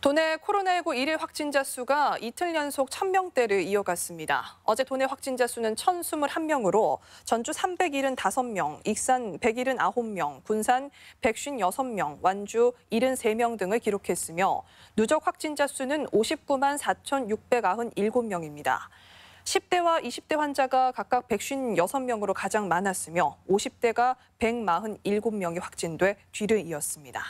도내 코로나19 일일 확진자 수가 이틀 연속 1000명대를 이어갔습니다. 어제 도내 확진자 수는 1021명으로 전주 375명, 익산 179명, 군산 156명, 완주 73명 등을 기록했으며 누적 확진자 수는 59만 4697명입니다. 10대와 20대 환자가 각각 156명으로 가장 많았으며 50대가 147명이 확진돼 뒤를 이었습니다.